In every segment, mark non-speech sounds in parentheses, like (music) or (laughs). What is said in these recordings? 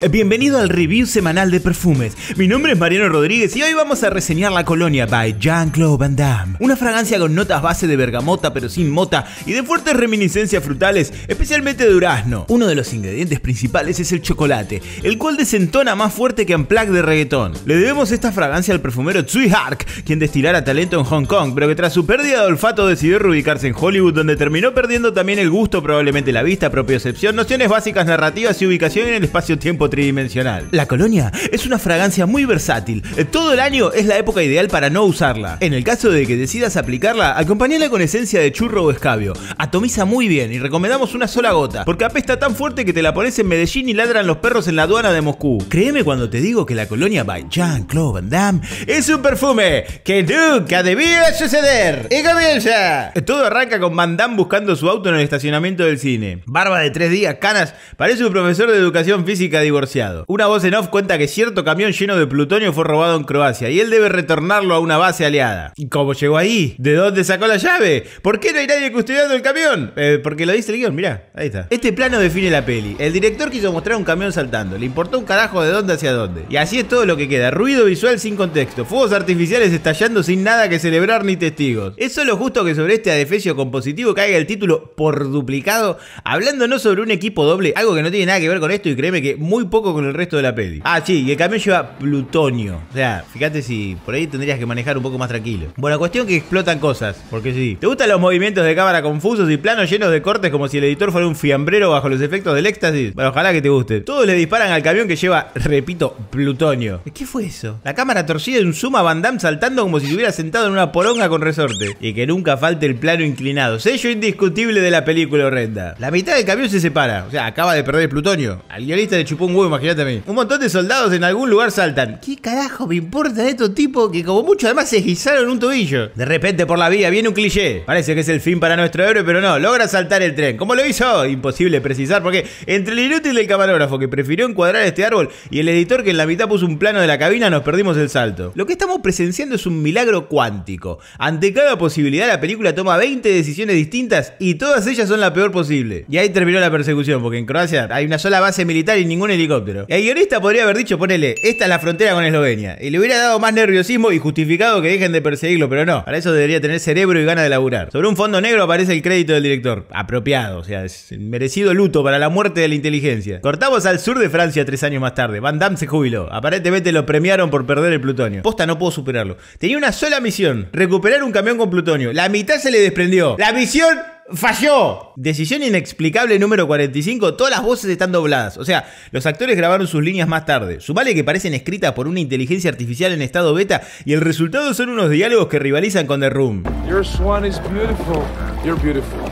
Eh, bienvenido al review semanal de perfumes. Mi nombre es Mariano Rodríguez y hoy vamos a reseñar la colonia by Jean-Claude Van Damme. Una fragancia con notas base de bergamota pero sin mota y de fuertes reminiscencias frutales, especialmente de durazno. Uno de los ingredientes principales es el chocolate, el cual desentona más fuerte que un plaque de reggaetón. Le debemos esta fragancia al perfumero Tsui Hark, quien destilara talento en Hong Kong, pero que tras su pérdida de olfato decidió reubicarse en Hollywood, donde terminó perdiendo también el gusto, probablemente la vista, excepción, nociones básicas narrativas y ubicación en el espacio-tiempo tridimensional. La colonia es una fragancia muy versátil. Eh, todo el año es la época ideal para no usarla. En el caso de que decidas aplicarla, acompáñala con esencia de churro o escabio. Atomiza muy bien y recomendamos una sola gota, porque apesta tan fuerte que te la pones en Medellín y ladran los perros en la aduana de Moscú. Créeme cuando te digo que la colonia by Jean-Claude Van Damme es un perfume que nunca debía suceder. ¡Y comienza! Eh, todo arranca con Van Damme buscando su auto en el estacionamiento del cine. Barba de tres días, canas, parece un profesor de educación física divorciado una voz en off cuenta que cierto camión lleno de plutonio fue robado en Croacia y él debe retornarlo a una base aliada. ¿Y cómo llegó ahí? ¿De dónde sacó la llave? ¿Por qué no hay nadie custodiando el camión? Eh, porque lo dice el guión, mirá, ahí está. Este plano define la peli. El director quiso mostrar un camión saltando, le importó un carajo de dónde hacia dónde. Y así es todo lo que queda, ruido visual sin contexto, fuegos artificiales estallando sin nada que celebrar ni testigos. Es solo justo que sobre este adefesio compositivo caiga el título por duplicado, hablándonos sobre un equipo doble, algo que no tiene nada que ver con esto y créeme que muy poco con el resto de la peli. Ah, sí, y el camión lleva plutonio. O sea, fíjate si por ahí tendrías que manejar un poco más tranquilo. Bueno, cuestión que explotan cosas, porque sí. ¿Te gustan los movimientos de cámara confusos y planos llenos de cortes como si el editor fuera un fiambrero bajo los efectos del éxtasis? Bueno, ojalá que te guste. Todos le disparan al camión que lleva, repito, plutonio. ¿Qué fue eso? La cámara torcida en un suma Van Damme saltando como si estuviera sentado en una poronga con resorte. Y que nunca falte el plano inclinado. Sello indiscutible de la película horrenda. La mitad del camión se separa. O sea, acaba de perder plutonio. Al guionista le chupó imagínate a mí. Un montón de soldados en algún lugar saltan. ¿Qué carajo me importa de estos tipos que como mucho además se esguizaron un tobillo? De repente por la vía viene un cliché. Parece que es el fin para nuestro héroe, pero no, logra saltar el tren. ¿Cómo lo hizo? Imposible precisar, porque entre el inútil del camarógrafo que prefirió encuadrar este árbol y el editor que en la mitad puso un plano de la cabina, nos perdimos el salto. Lo que estamos presenciando es un milagro cuántico. Ante cada posibilidad la película toma 20 decisiones distintas y todas ellas son la peor posible. Y ahí terminó la persecución, porque en Croacia hay una sola base militar y ningún helicóptero el guionista podría haber dicho, ponele, esta es la frontera con Eslovenia. Y le hubiera dado más nerviosismo y justificado que dejen de perseguirlo, pero no. Para eso debería tener cerebro y ganas de laburar. Sobre un fondo negro aparece el crédito del director. Apropiado, o sea, es merecido luto para la muerte de la inteligencia. Cortamos al sur de Francia tres años más tarde. Van Damme se jubiló. Aparentemente lo premiaron por perder el plutonio. Posta no pudo superarlo. Tenía una sola misión, recuperar un camión con plutonio. La mitad se le desprendió. La misión falló. Decisión inexplicable número 45. Todas las voces están dobladas. O sea, los actores grabaron sus líneas más tarde. vale que parecen escritas por una inteligencia artificial en estado beta y el resultado son unos diálogos que rivalizan con The Room. Your swan is beautiful. You're beautiful.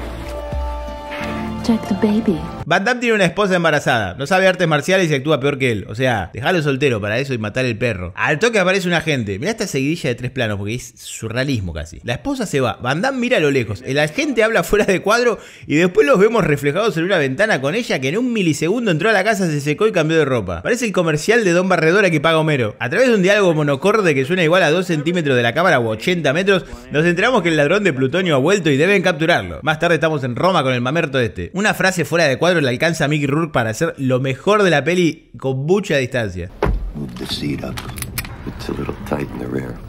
Check the baby. Van Damme tiene una esposa embarazada, no sabe artes marciales y actúa peor que él. O sea, dejarlo soltero para eso y matar el perro. Al toque aparece un agente. Mira esta seguidilla de tres planos porque es surrealismo casi. La esposa se va, Van Damme mira a lo lejos, el agente habla fuera de cuadro y después los vemos reflejados en una ventana con ella que en un milisegundo entró a la casa, se secó y cambió de ropa. Parece el comercial de Don Barredora que paga Homero. A través de un diálogo monocorde que suena igual a 2 centímetros de la cámara o 80 metros, nos enteramos que el ladrón de plutonio ha vuelto y deben capturarlo. Más tarde estamos en Roma con el mamerto este. Una frase fuera de cuadro le alcanza a Mickey Rourke para hacer lo mejor de la peli con mucha distancia.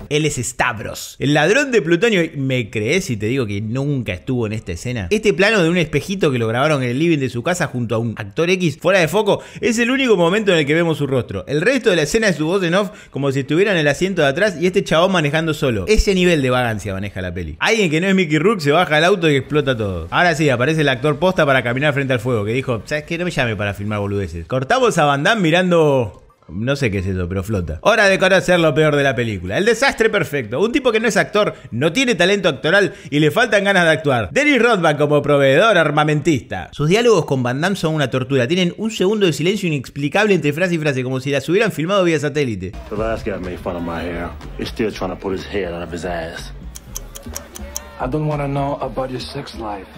Él es Stavros, el ladrón de plutonio. ¿Me crees si te digo que nunca estuvo en esta escena? Este plano de un espejito que lo grabaron en el living de su casa junto a un actor X fuera de foco es el único momento en el que vemos su rostro. El resto de la escena es su voz en off como si estuviera en el asiento de atrás y este chabón manejando solo. Ese nivel de vagancia maneja la peli. Alguien que no es Mickey Rook se baja al auto y explota todo. Ahora sí, aparece el actor posta para caminar frente al fuego que dijo, ¿sabes qué? No me llame para filmar boludeces. Cortamos a Van Damme mirando no sé qué es eso, pero flota. Hora de conocer lo peor de la película. El desastre perfecto. Un tipo que no es actor, no tiene talento actoral y le faltan ganas de actuar. Dennis Rodman como proveedor armamentista. Sus diálogos con Van Damme son una tortura. Tienen un segundo de silencio inexplicable entre frase y frase, como si las hubieran filmado vía satélite. made fun of my hair. He's still trying to put his his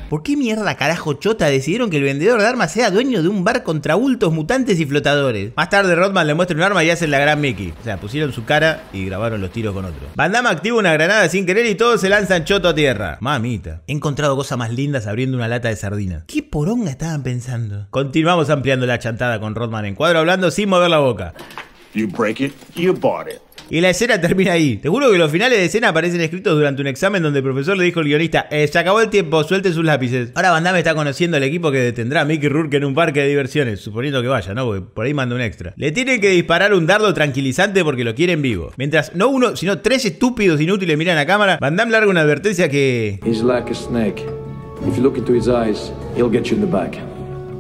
¿Por qué mierda carajo chota decidieron que el vendedor de armas sea dueño de un bar contra bultos, mutantes y flotadores? Más tarde Rodman le muestra un arma y hace la gran Mickey. O sea, pusieron su cara y grabaron los tiros con otro. Bandama activa una granada sin querer y todos se lanzan choto a tierra. Mamita. He encontrado cosas más lindas abriendo una lata de sardina. ¿Qué poronga estaban pensando? Continuamos ampliando la chantada con Rodman en cuadro hablando sin mover la boca. You break it, you bought it. Y la escena termina ahí. Te juro que los finales de escena aparecen escritos durante un examen donde el profesor le dijo al guionista, eh, se acabó el tiempo, suelte sus lápices. Ahora Van Damme está conociendo al equipo que detendrá a Mickey Rourke en un parque de diversiones, suponiendo que vaya, ¿no? Porque por ahí manda un extra. Le tienen que disparar un dardo tranquilizante porque lo quieren vivo. Mientras no uno, sino tres estúpidos inútiles miran a cámara, Van Damme larga una advertencia que...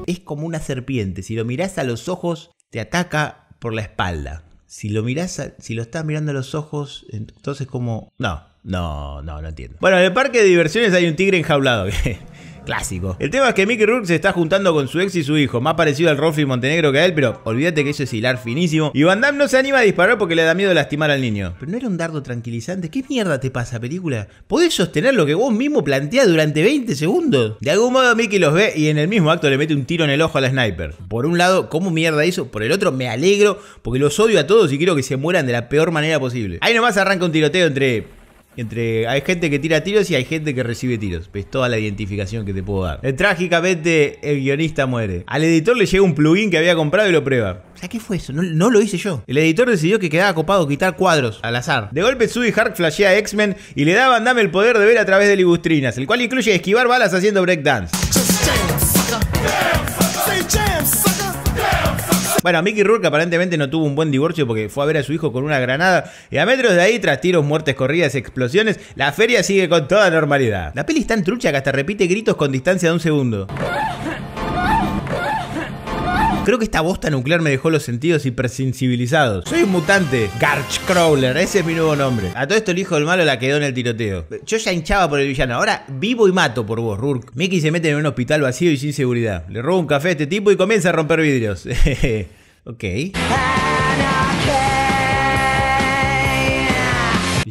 Es como una serpiente. Si lo miras a los ojos, te ataca por la espalda si lo mirás, si lo estás mirando a los ojos, entonces como... No, no, no, no entiendo. Bueno, en el parque de diversiones hay un tigre enjaulado. (laughs) Clásico. El tema es que Mickey Rourke se está juntando con su ex y su hijo, más parecido al Rolfi Montenegro que a él, pero olvídate que eso es hilar finísimo. Y Van Damme no se anima a disparar porque le da miedo lastimar al niño. Pero no era un dardo tranquilizante. ¿Qué mierda te pasa, película? ¿Podés sostener lo que vos mismo planteas durante 20 segundos? De algún modo Mickey los ve y en el mismo acto le mete un tiro en el ojo al sniper. Por un lado, ¿cómo mierda hizo? Por el otro, me alegro porque los odio a todos y quiero que se mueran de la peor manera posible. Ahí nomás arranca un tiroteo entre entre, hay gente que tira tiros y hay gente que recibe tiros. Es toda la identificación que te puedo dar. Eh, trágicamente, el guionista muere. Al editor le llega un plugin que había comprado y lo prueba. O sea, ¿qué fue eso? No, lo hice yo. El editor decidió que quedaba copado quitar cuadros al azar. De golpe, y Hark flashea a X-Men y le daban dame el poder de ver a través de ligustrinas, el cual incluye esquivar balas haciendo breakdance. Just bueno, Mickey Rourke aparentemente no tuvo un buen divorcio porque fue a ver a su hijo con una granada y a metros de ahí, tras tiros, muertes, corridas, explosiones, la feria sigue con toda normalidad. La peli está en trucha que hasta repite gritos con distancia de un segundo. Creo que esta bosta nuclear me dejó los sentidos hipersensibilizados. Soy mutante. Garch Crawler, ese es mi nuevo nombre. A todo esto el hijo del malo la quedó en el tiroteo. Yo ya hinchaba por el villano. Ahora vivo y mato por vos, Rurk. Mickey se mete en un hospital vacío y sin seguridad. Le robo un café a este tipo y comienza a romper vidrios. (laughs) ok.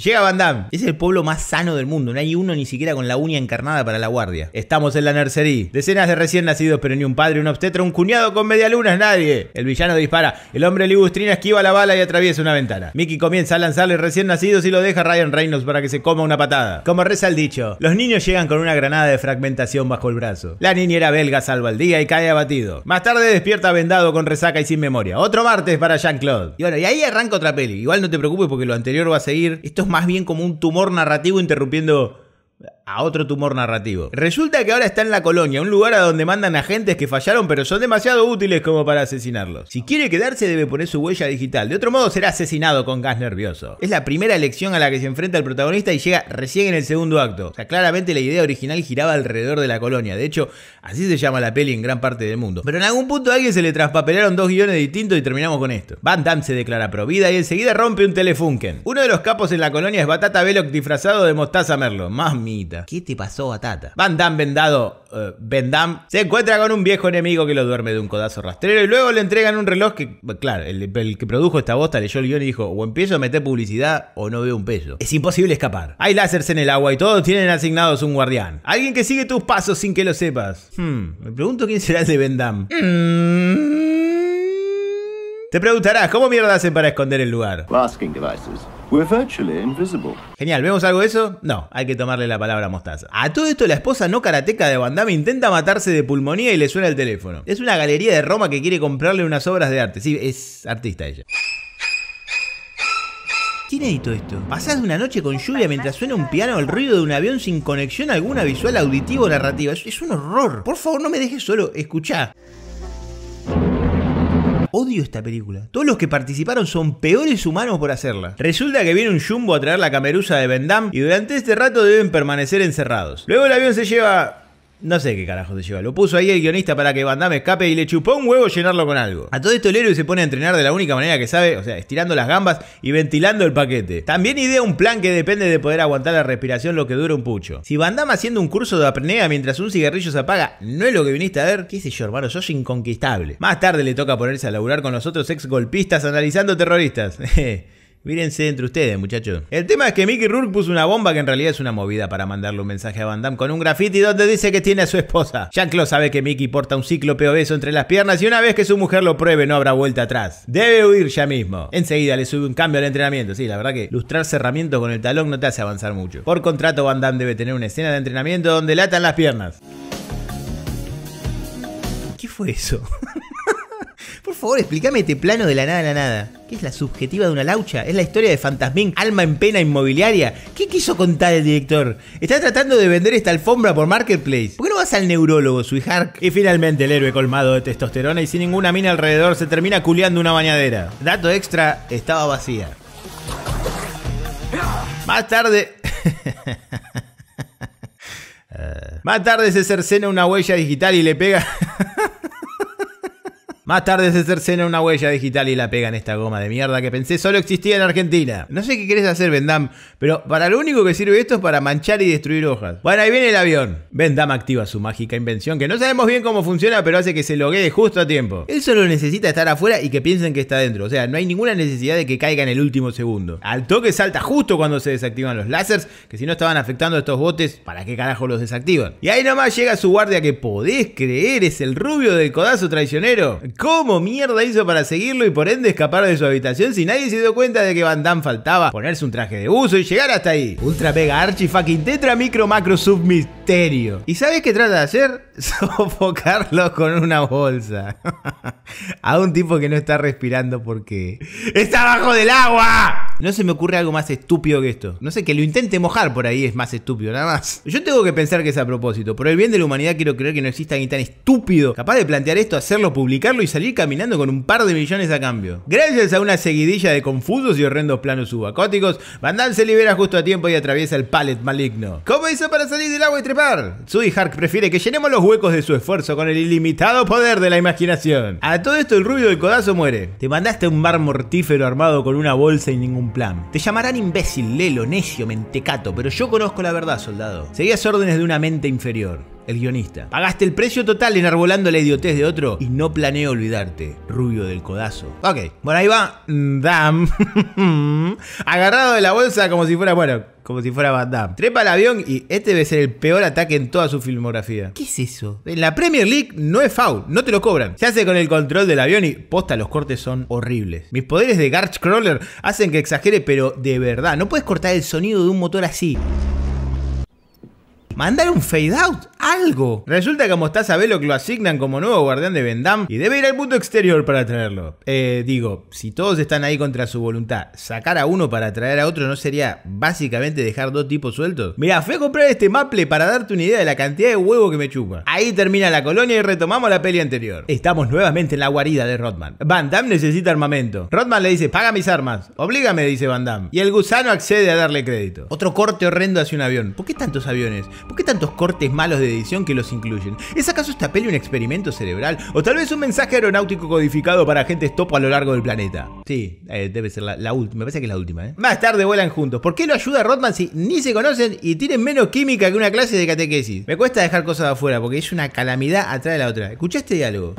Llega Van Damme. Es el pueblo más sano del mundo. No hay uno ni siquiera con la uña encarnada para la guardia. Estamos en la nursery. Decenas de recién nacidos, pero ni un padre, un obstetra, un cuñado con media luna nadie. El villano dispara. El hombre ligustrina esquiva la bala y atraviesa una ventana. Mickey comienza a lanzarle recién nacidos y lo deja Ryan Reynolds para que se coma una patada. Como reza el dicho, los niños llegan con una granada de fragmentación bajo el brazo. La niñera belga salva el día y cae abatido. Más tarde despierta vendado con resaca y sin memoria. Otro martes para Jean-Claude. Y bueno, y ahí arranca otra peli. Igual no te preocupes porque lo anterior va a seguir. Esto es más bien como un tumor narrativo interrumpiendo a otro tumor narrativo. Resulta que ahora está en la colonia, un lugar a donde mandan agentes que fallaron pero son demasiado útiles como para asesinarlos. Si quiere quedarse debe poner su huella digital, de otro modo será asesinado con gas nervioso. Es la primera elección a la que se enfrenta el protagonista y llega recién en el segundo acto. O sea, claramente la idea original giraba alrededor de la colonia, de hecho, así se llama la peli en gran parte del mundo. Pero en algún punto a alguien se le traspapelaron dos guiones distintos y terminamos con esto. Van Damme se declara pro vida y enseguida rompe un telefunken. Uno de los capos en la colonia es Batata Veloc disfrazado de Mostaza Merlo, mamita. ¿Qué te pasó, Batata? Van Damme vendado. Eh, Vendam se encuentra con un viejo enemigo que lo duerme de un codazo rastrero y luego le entregan un reloj que, claro, el, que produjo esta bosta leyó el guión y dijo: o empiezo a meter publicidad o no veo un peso. Es imposible escapar. Hay láseres en el agua y todos tienen asignados un guardián. Alguien que sigue tus pasos sin que lo sepas. Hmm, me pregunto quién será ese de Van Damme. Mm. Te preguntarás, ¿cómo mierda hacen para esconder el lugar? Genial, ¿vemos algo de eso? No, hay que tomarle la palabra a mostaza. A todo esto la esposa no karateca de Wandami intenta matarse de pulmonía y le suena el teléfono. Es una galería de Roma que quiere comprarle unas obras de arte. Sí, es artista ella. ¿Quién todo esto? Pasás una noche con lluvia mientras suena un piano al ruido de un avión sin conexión alguna visual, auditivo o narrativa. Es, es un horror. Por favor, no me dejes solo. Escuchá. Odio esta película. Todos los que participaron son peores humanos por hacerla. Resulta que viene un jumbo a traer la camerusa de Vendam y durante este rato deben permanecer encerrados. Luego el avión se lleva no sé qué carajo se lleva. Lo puso ahí el guionista para que Bandama escape y le chupó un huevo llenarlo con algo. A todo esto el héroe se pone a entrenar de la única manera que sabe, o sea, estirando las gambas y ventilando el paquete. También idea un plan que depende de poder aguantar la respiración lo que dura un pucho. Si Bandama haciendo un curso de apnea mientras un cigarrillo se apaga, no es lo que viniste a ver, qué sé yo, hermano, sos inconquistable. Más tarde le toca ponerse a laburar con los otros ex golpistas analizando terroristas. (laughs) Mírense entre ustedes, muchachos. El tema es que Mickey Rourke puso una bomba que en realidad es una movida para mandarle un mensaje a Van Damme con un graffiti donde dice que tiene a su esposa. Jean-Claude sabe que Mickey porta un cíclope obeso entre las piernas y una vez que su mujer lo pruebe no habrá vuelta atrás. Debe huir ya mismo. Enseguida le sube un cambio al entrenamiento. Sí, la verdad que lustrar cerramientos con el talón no te hace avanzar mucho. Por contrato, Van Damme debe tener una escena de entrenamiento donde latan las piernas. ¿Qué fue eso? (laughs) Por favor, explícame este plano de la nada a la nada. ¿Qué es la subjetiva de una laucha? ¿Es la historia de Fantasmín, alma en pena inmobiliaria? ¿Qué quiso contar el director? ¿Está tratando de vender esta alfombra por Marketplace? ¿Por qué no vas al neurólogo, Suihark? Y finalmente el héroe colmado de testosterona y sin ninguna mina alrededor se termina culeando una bañadera. Dato extra, estaba vacía. Más tarde... (laughs) Eh, más tarde se cercena una huella digital y le pega... (laughs) Más tarde se cercena una huella digital y la pega en esta goma de mierda que pensé solo existía en Argentina. No sé qué querés hacer, Vendam, pero para lo único que sirve esto es para manchar y destruir hojas. Bueno, ahí viene el avión. Vendam activa su mágica invención que no sabemos bien cómo funciona, pero hace que se loguee justo a tiempo. Él solo necesita estar afuera y que piensen que está dentro. O sea, no hay ninguna necesidad de que caiga en el último segundo. Al toque salta justo cuando se desactivan los lásers. que si no estaban afectando a estos botes, ¿para qué carajo los desactivan? Y ahí nomás llega su guardia que podés creer es el rubio del codazo traicionero. ¿Cómo mierda hizo para seguirlo y por ende escapar de su habitación si nadie se dio cuenta de que Van Damme faltaba? Ponerse un traje de uso y llegar hasta ahí. Ultra pega, Archi Fucking Tetra Micro Macro Submisterio. ¿Y sabes qué trata de hacer? (laughs) Sofocarlo con una bolsa. (laughs) A un tipo que no está respirando porque está bajo del agua. No se me ocurre algo más estúpido que esto. No sé, que lo intente mojar por ahí es más estúpido, nada más. Yo tengo que pensar que es a propósito. Por el bien de la humanidad quiero creer que no exista alguien tan estúpido capaz de plantear esto, hacerlo, publicarlo y salir caminando con un par de millones a cambio. Gracias a una seguidilla de confusos y horrendos planos subacóticos Vandal se libera justo a tiempo y atraviesa el palet maligno. ¿Cómo hizo para salir del agua y trepar? Sui Hark prefiere que llenemos los huecos de su esfuerzo con el ilimitado poder de la imaginación. A todo esto el rubio del codazo muere. Te mandaste un mar mortífero armado con una bolsa y ningún plan. Te llamarán imbécil, lelo, necio, mentecato, pero yo conozco la verdad, soldado. Seguías órdenes de una mente inferior el guionista. Pagaste el precio total enarbolando la idiotez de otro y no planeo olvidarte, rubio del codazo. Ok, bueno, ahí va mm, Dam, (laughs) agarrado de la bolsa como si fuera, bueno, como si fuera Van Trepa al avión y este debe ser el peor ataque en toda su filmografía. ¿Qué es eso? En la Premier League no es foul, no te lo cobran. Se hace con el control del avión y posta, los cortes son horribles. Mis poderes de Garchcrawler Crawler hacen que exagere, pero de verdad, no puedes cortar el sonido de un motor así. Mandar un fade out algo. Resulta que a Mostaza lo que lo asignan como nuevo guardián de Vendam y debe ir al punto exterior para traerlo. Eh, digo, si todos están ahí contra su voluntad, sacar a uno para traer a otro no sería básicamente dejar dos tipos sueltos. Mira, fui a comprar este maple para darte una idea de la cantidad de huevo que me chupa. Ahí termina la colonia y retomamos la peli anterior. Estamos nuevamente en la guarida de Rodman. Van necesita armamento. Rodman le dice, paga mis armas. Oblígame, dice Van Y el gusano accede a darle crédito. Otro corte horrendo hacia un avión. ¿Por qué tantos aviones? ¿Por qué tantos cortes malos de edición que los incluyen. ¿Es acaso esta peli un experimento cerebral? ¿O tal vez un mensaje aeronáutico codificado para gente topo a lo largo del planeta? Sí, eh, debe ser la, última, me parece que es la última, ¿eh? Más tarde vuelan juntos. ¿Por qué lo ayuda a Rodman si ni se conocen y tienen menos química que una clase de catequesis? Me cuesta dejar cosas afuera porque es una calamidad atrás de la otra. ¿Escuchaste este diálogo.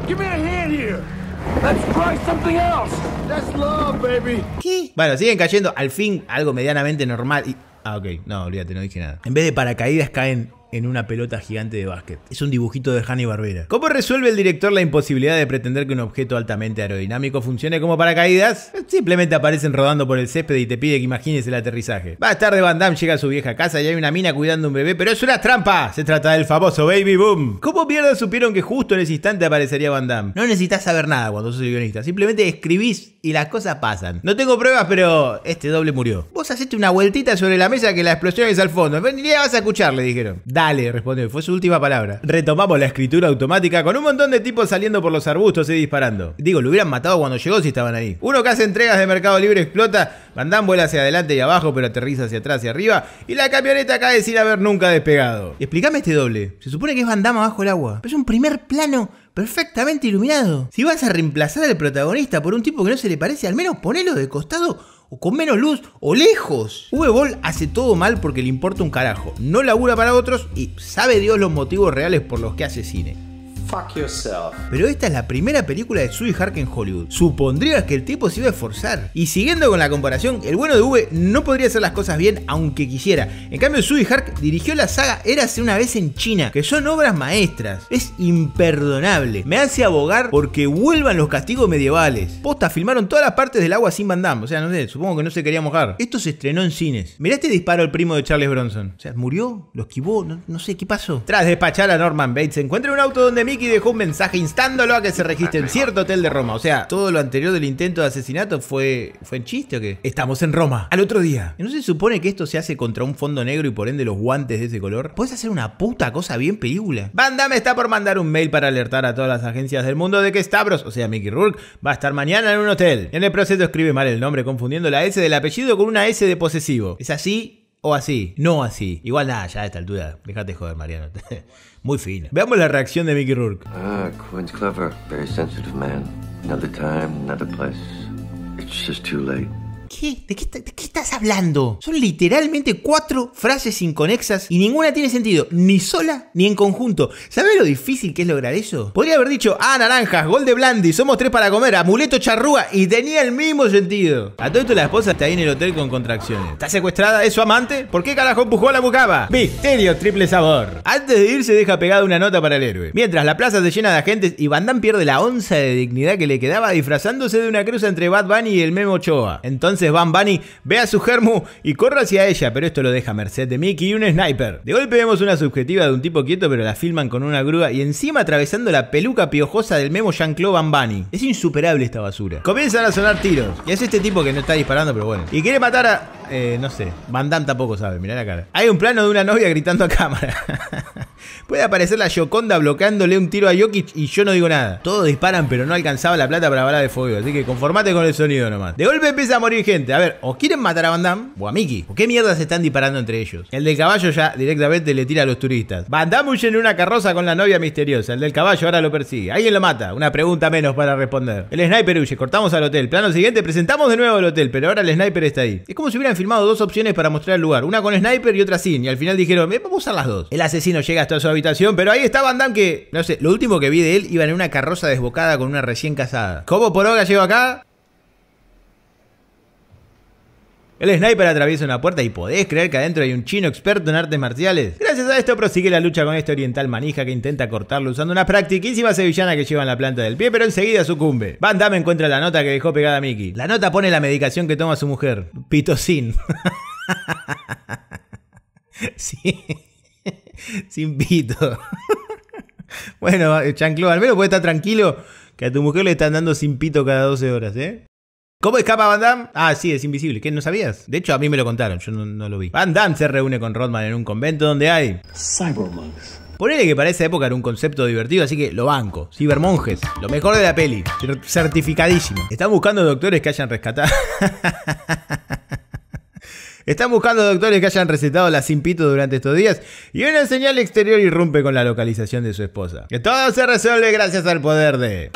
¿Qué? Bueno, siguen cayendo. Al fin, algo medianamente normal. Y... Ah, ok. No, olvídate, no dije nada. En vez de paracaídas caen en una pelota gigante de básquet. Es un dibujito de Hanny Barbera. ¿Cómo resuelve el director la imposibilidad de pretender que un objeto altamente aerodinámico funcione como paracaídas? Simplemente aparecen rodando por el césped y te pide que imagines el aterrizaje. Va a estar de Van Damme llega a su vieja casa y hay una mina cuidando un bebé, pero es una trampa. Se trata del famoso Baby Boom. ¿Cómo mierda supieron que justo en ese instante aparecería Van Damme? No necesitas saber nada cuando sos guionista, simplemente escribís y las cosas pasan. No tengo pruebas, pero este doble murió. Vos hacete una vueltita sobre la mesa que la explosión es al fondo. realidad vas a escuchar, le dijeron. Dale, respondió. Fue su última palabra. Retomamos la escritura automática con un montón de tipos saliendo por los arbustos y disparando. Digo, lo hubieran matado cuando llegó si estaban ahí. Uno que hace entregas de Mercado Libre explota, Mandan vuela hacia adelante y abajo, pero aterriza hacia atrás y arriba, y la camioneta cae sin haber nunca despegado. explícame este doble. Se supone que es Van Damme bajo el agua, pero es un primer plano perfectamente iluminado. Si vas a reemplazar al protagonista por un tipo que no se le parece, al menos ponelo de costado o con menos luz o lejos. V-Ball hace todo mal porque le importa un carajo, no labura para otros y sabe Dios los motivos reales por los que hace cine. Pero esta es la primera película de Sui Hark en Hollywood. Supondrías que el tipo se iba a esforzar. Y siguiendo con la comparación, el bueno de V no podría hacer las cosas bien aunque quisiera. En cambio, Sui Hark dirigió la saga Érase una vez en China, que son obras maestras. Es imperdonable. Me hace abogar porque vuelvan los castigos medievales. Posta, filmaron todas las partes del agua sin bandam. O sea, no sé, supongo que no se quería mojar. Esto se estrenó en cines. Mirá este disparo el primo de Charles Bronson. O sea, murió, lo esquivó, no, sé qué pasó. Tras despachar a Norman Bates, se encuentra un auto donde Mick y dejó un mensaje instándolo a que se registre en cierto hotel de Roma. O sea, todo lo anterior del intento de asesinato fue, fue en chiste o qué? Estamos en Roma. Al otro día. ¿No se supone que esto se hace contra un fondo negro y por ende los guantes de ese color? ¿Puedes hacer una puta cosa bien película? Van está por mandar un mail para alertar a todas las agencias del mundo de que Stavros, o sea Mickey Rourke, va a estar mañana en un hotel. En el proceso escribe mal el nombre confundiendo la S del apellido con una S de posesivo. Es así o así, no así. Igual nada, ya a esta altura. Déjate joder, Mariano. (laughs) Muy fino. Veamos la reacción de Mickey Rourke. Ah, Quinn's clever. Very sensitive man. Another time, another place. It's just too late qué? ¿De qué, estás hablando? Son literalmente cuatro frases inconexas y ninguna tiene sentido, ni sola ni en conjunto. ¿Sabes lo difícil que es lograr eso? Podría haber dicho, ah, naranjas, gol de Blandi, somos tres para comer, amuleto charrúa y tenía el mismo sentido. A todo esto la esposa está ahí en el hotel con contracciones. ¿Está secuestrada? ¿Es su amante? ¿Por qué carajo empujó a la bucaba? Misterio triple sabor. Antes de irse deja pegada una nota para el héroe. Mientras la plaza se llena de agentes y Van Damme pierde la onza de dignidad que le quedaba disfrazándose de una cruz entre Bad Bunny y el Memo Choa. Entonces Bambi ve a su germu y corre hacia ella, pero esto lo deja merced de Mickey y un sniper. De golpe vemos una subjetiva de un tipo quieto, pero la filman con una grúa y encima atravesando la peluca piojosa del memo Jean-Claude Van Es insuperable esta basura. Comienzan a sonar tiros. Y es este tipo que no está disparando, pero bueno. Y quiere matar a... Eh, no sé. Van Damme tampoco sabe, mirá la cara. Hay un plano de una novia gritando a cámara. (laughs) Puede aparecer la Yoconda bloqueándole un tiro a Jokic y yo no digo nada. Todos disparan, pero no alcanzaba la plata para bala de fuego. Así que conformate con el sonido nomás. De golpe empieza a morir gente. A ver, o quieren matar a Van Damme o a Mickey. ¿O qué mierda se están disparando entre ellos? El del caballo ya directamente le tira a los turistas. Van Damme huye en una carroza con la novia misteriosa. El del caballo ahora lo persigue. Alguien lo mata. Una pregunta menos para responder. El sniper huye. Cortamos al hotel. Plano siguiente, presentamos de nuevo el hotel, pero ahora el sniper está ahí. Es como si hubieran filmado dos opciones para mostrar el lugar. Una con sniper y otra sin. Y al final dijeron, eh, vamos a usar las dos. El asesino llega a su habitación, pero ahí está Van que, no sé, lo último que vi de él iba en una carroza desbocada con una recién casada. ¿Cómo hora llegó acá? El sniper atraviesa una puerta y podés creer que adentro hay un chino experto en artes marciales. Gracias a esto prosigue la lucha con este oriental manija que intenta cortarlo usando una practiquísima sevillana que lleva en la planta del pie, pero enseguida sucumbe. Van Damme encuentra la nota que dejó pegada a Mickey. La nota pone la medicación que toma su mujer, pitocin. (laughs) sí. (laughs) sin pito. (laughs) bueno, Chanclo, al menos puede estar tranquilo que a tu mujer le están dando sin pito cada 12 horas, ¿eh? ¿Cómo escapa Van Damme? Ah, sí, es invisible. ¿Qué? ¿No sabías? De hecho, a mí me lo contaron, yo no, lo vi. Van Damme se reúne con Rodman en un convento donde hay... Cybermonks. Ponele que para esa época era un concepto divertido, así que lo banco. Cibermonjes, lo mejor de la peli. Certificadísimo. Están buscando doctores que hayan rescatado... (laughs) Están buscando doctores que hayan recetado la simpito durante estos días y una señal exterior irrumpe con la localización de su esposa. Que todo se resuelve gracias al poder de...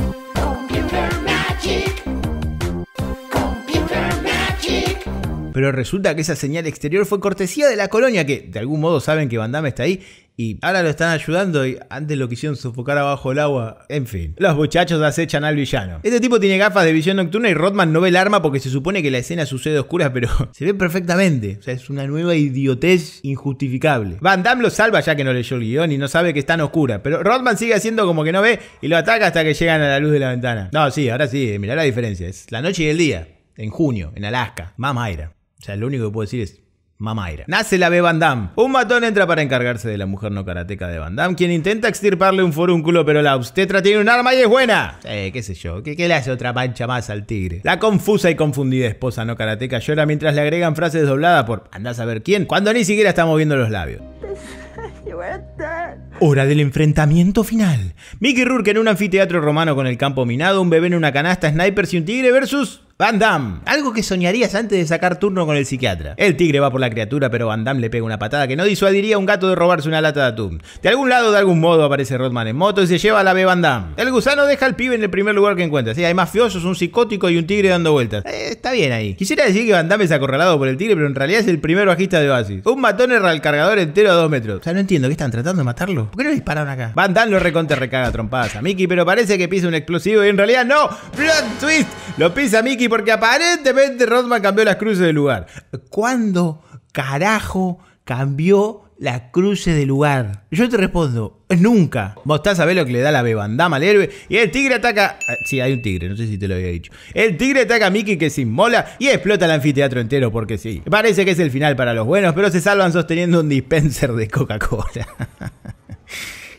Pero resulta que esa señal exterior fue cortesía de la colonia que, de algún modo, saben que Van está ahí y ahora lo están ayudando y antes lo quisieron sofocar abajo el agua. En fin, los muchachos acechan al villano. Este tipo tiene gafas de visión nocturna y Rodman no ve el arma porque se supone que la escena sucede oscura pero (laughs) se ve perfectamente. O sea, es una nueva idiotez injustificable. Van Damme lo salva ya que no leyó el guión y no sabe que está en oscura, pero Rodman sigue haciendo como que no ve y lo ataca hasta que llegan a la luz de la ventana. No, sí, ahora sí, mirá la diferencia. Es la noche y el día, en junio, en Alaska. Más O sea, lo único que puedo decir es Mamaira. Nace la B. Van Damme. Un matón entra para encargarse de la mujer no karateca de Van Damme, quien intenta extirparle un forúnculo, pero la obstetra tiene un arma y es buena. Eh, qué sé yo, ¿qué, le hace otra mancha más al tigre? La confusa y confundida esposa no karateca llora mientras le agregan frases dobladas por andás a ver quién, cuando ni siquiera está moviendo los labios. (laughs) Hora del enfrentamiento final. Mickey Rourke en un anfiteatro romano con el campo minado, un bebé en una canasta, snipers y un tigre versus Van Damme, algo que soñarías antes de sacar turno con el psiquiatra. El tigre va por la criatura, pero Van Damme le pega una patada que no disuadiría a un gato de robarse una lata de atún. De algún lado, de algún modo, aparece Rodman en moto y se lleva a la B Van Damme. El gusano deja al pibe en el primer lugar que encuentra. Sí, hay mafiosos, un psicótico y un tigre dando vueltas. Eh, está bien ahí. Quisiera decir que Van Damme es acorralado por el tigre, pero en realidad es el primer bajista de basis Un matón erra el cargador entero a dos metros. O sea, no entiendo, Que están tratando de matarlo? ¿Por qué no dispararon acá? Van Damme lo recontra recaga trompadas a Mickey, pero parece que pisa un explosivo y en realidad no. ¡Plot twist! Lo pisa Mickey porque aparentemente Rodman cambió las cruces de lugar. ¿Cuándo carajo cambió las cruces de lugar? Yo te respondo, nunca. a ver lo que le da la bebandama al héroe. Y el tigre ataca. Eh, sí, hay un tigre, no sé si te lo había dicho. El tigre ataca a Mickey que se inmola y explota el anfiteatro entero porque sí. Parece que es el final para los buenos, pero se salvan sosteniendo un dispenser de Coca-Cola. (laughs)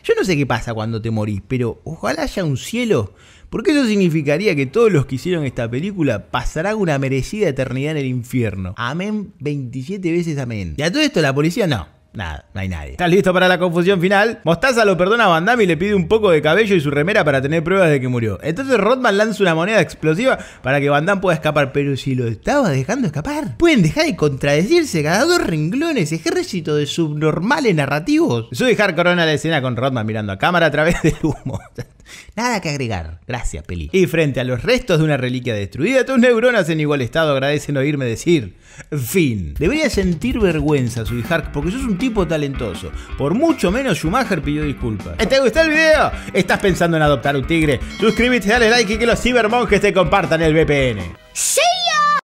Yo no sé qué pasa cuando te morís, pero ojalá haya un cielo porque eso significaría que todos los que hicieron esta película pasarán una merecida eternidad en el infierno. Amén 27 veces amén. Y a todo esto la policía no. Nada, no hay nadie. ¿Estás listo para la confusión final? Mostaza lo perdona a Van Damme y le pide un poco de cabello y su remera para tener pruebas de que murió. Entonces Rodman lanza una moneda explosiva para que Van Damme pueda escapar. Pero si lo estaba dejando escapar. Pueden dejar de contradecirse cada dos renglones, ejército de subnormales narrativos. dejar Corona la escena con Rodman mirando a cámara a través del humo. (laughs) Nada que agregar. Gracias, Peli. Y frente a los restos de una reliquia destruida, tus neuronas en igual estado agradecen oírme decir. Fin. Debería sentir vergüenza su Hark porque sos un tipo talentoso. Por mucho menos Schumacher pidió disculpas. ¿Te gustó el video? ¿Estás pensando en adoptar un tigre? Suscríbete, dale like y que los cibermonjes te compartan el VPN. ¡Sí!